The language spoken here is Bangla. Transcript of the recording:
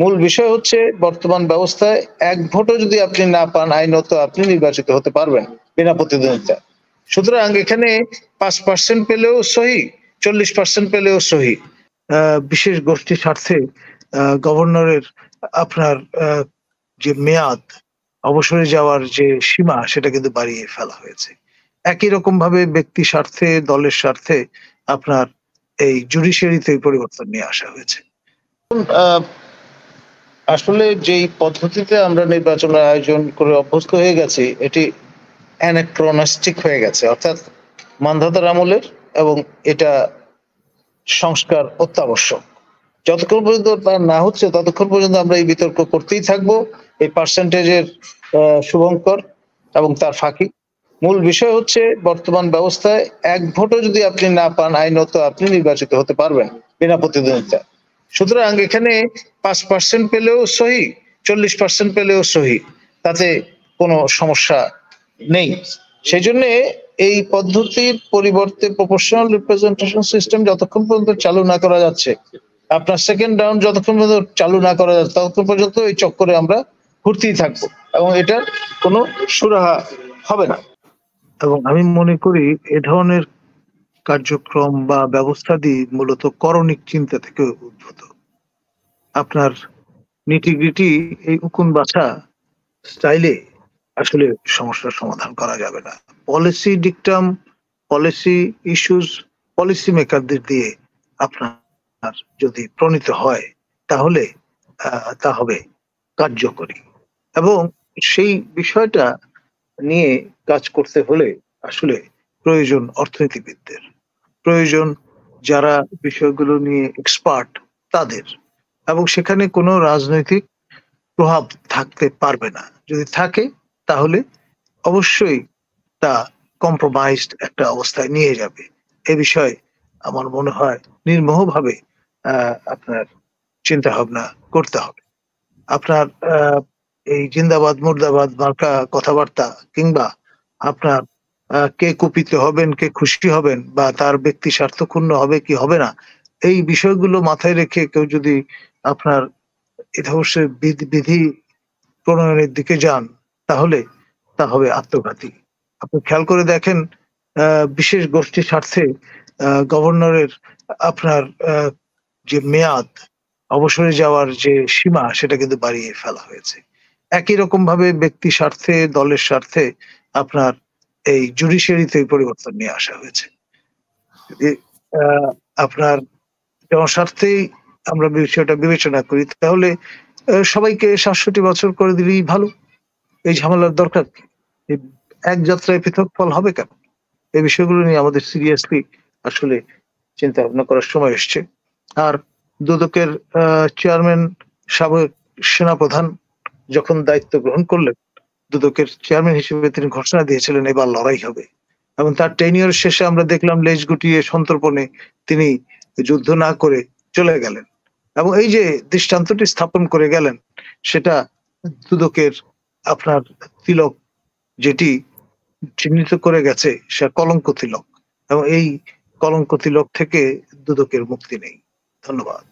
মূল বিষয় হচ্ছে বর্তমান ব্যবস্থায় এক ভোটও যদি আপনি না পান আইনত আপনি নির্বাচিত হতে পারবেন বিনা প্রতিদ্বন্দ্বিতা সুতরাং এখানে পাঁচ পার্সেন্ট পেলেও সহি চল্লিশ পার্সেন্ট পেলেও সহি বিশেষ গোষ্ঠী স্বার্থে গভর্নরের আপনার যে মেয়াদ অবসরে যাওয়ার যে সীমা সেটা কিন্তু বাড়িয়ে ফেলা হয়েছে একই রকম ভাবে ব্যক্তি স্বার্থে দলের স্বার্থে আপনার এই জুডিশিয়ারিতে পরিবর্তন নিয়ে আসা হয়েছে আসলে যেই পদ্ধতিতে আমরা নির্বাচনের আয়োজন করে অভ্যস্ত হয়ে গেছি এটি অ্যানাক্রনাস্টিক হয়ে গেছে অর্থাৎ মান্ধাতার আমলের এবং এটা সংস্কার অত্যাবশ্যক যতক্ষণ পর্যন্ত তা না হচ্ছে ততক্ষণ পর্যন্ত আমরা এই বিতর্ক করতেই থাকব এই পার্সেন্টেজের শুভঙ্কর এবং তার ফাঁকি মূল বিষয় হচ্ছে বর্তমান ব্যবস্থায় এক ভোটও যদি আপনি না পান আইনত আপনি নির্বাচিত হতে পারবেন বিনা প্রতিদ্বন্দ্বিতায় সুতরাং এখানে পাঁচ পার্সেন্ট পেলেও সহি চল্লিশ পার্সেন্ট পেলেও সহি তাতে কোনো সমস্যা নেই সেই জন্যে এই পদ্ধতির পরিবর্তে প্রফেশনাল রিপ্রেজেন্টেশন সিস্টেম যতক্ষণ পর্যন্ত চালু না করা যাচ্ছে আপনার সেকেন্ড রাউন্ড যতক্ষণ পর্যন্ত চালু না করা যাচ্ছে ততক্ষণ পর্যন্ত এই চক্করে আমরা ঘুরতেই থাকবো এবং এটার কোনো সুরাহা হবে না এবং আমি মনে করি এ ধরনের কার্যক্রম বা ব্যবস্থাদি মূলত করণিক চিন্তা থেকে উদ্ভূত আপনার নিটিগ্রিটি এই উকুন বাছা স্টাইলে আসলে সমস্যার সমাধান করা যাবে না policy dictum policy issues policy মেকারদের দিয়ে আপনার যদি প্রণীত হয় তাহলে তা হবে কার্যকরী এবং সেই বিষয়টা নিয়ে কাজ করতে হলে আসলে প্রয়োজন অর্থনীতিবিদদের প্রয়োজন যারা বিষয়গুলো নিয়ে এক্সপার্ট তাদের এবং সেখানে কোনো রাজনৈতিক প্রভাব থাকতে পারবে না যদি থাকে তাহলে অবশ্যই তা কম্প্রোমাইজড একটা অবস্থায় নিয়ে যাবে এ বিষয়ে আমার মনে হয় নির্মোহভাবে আপনার চিন্তা ভাবনা করতে হবে আপনার এই জিন্দাবাদ মুর্দাবাদ মার্কা কথাবার্তা কিংবা আপনার কে কুপিত হবেন কে খুশি হবেন বা তার ব্যক্তি স্বার্থক্ষুণ্ণ হবে কি হবে না এই বিষয়গুলো মাথায় রেখে কেউ যদি আপনার বিধি প্রণয়নের দিকে যান তাহলে তা হবে আত্মঘাতী আপনি খেয়াল করে দেখেন বিশেষ গোষ্ঠীর স্বার্থে গভর্নরের আপনার যে মেয়াদ অবসরে যাওয়ার যে সীমা সেটা কিন্তু বাড়িয়ে ফেলা হয়েছে একই রকম ভাবে ব্যক্তি স্বার্থে দলের স্বার্থে আপনার এই জুডিশিয়ারিতে পরিবর্তন নিয়ে আসা হয়েছে আপনার জনস্বার্থেই আমরা বিষয়টা বিবেচনা করি তাহলে সবাইকে সাতষট্টি বছর করে দিলেই ভালো এই ঝামেলার দরকার কি এক যাত্রায় পৃথক ফল হবে কেন এই বিষয়গুলো নিয়ে আমাদের সিরিয়াসলি আসলে চিন্তা ভাবনা করার সময় এসছে আর দুদকের চেয়ারম্যান সাবেক সেনাপ্রধান যখন দায়িত্ব গ্রহণ করলেন দুদকের চেয়ারম্যান হিসেবে তিনি ঘোষণা দিয়েছিলেন এবার লড়াই হবে এবং তার টেনিয়র শেষে আমরা দেখলাম লেজ গুটিয়ে সন্তর্পণে তিনি যুদ্ধ না করে চলে গেলেন এবং এই যে দৃষ্টান্তটি স্থাপন করে গেলেন সেটা দুদকের আপনার তিলক যেটি চিহ্নিত করে গেছে সেটা কলঙ্ক তিলক এবং এই কলঙ্ক তিলক থেকে দুদকের মুক্তি নেই ধন্যবাদ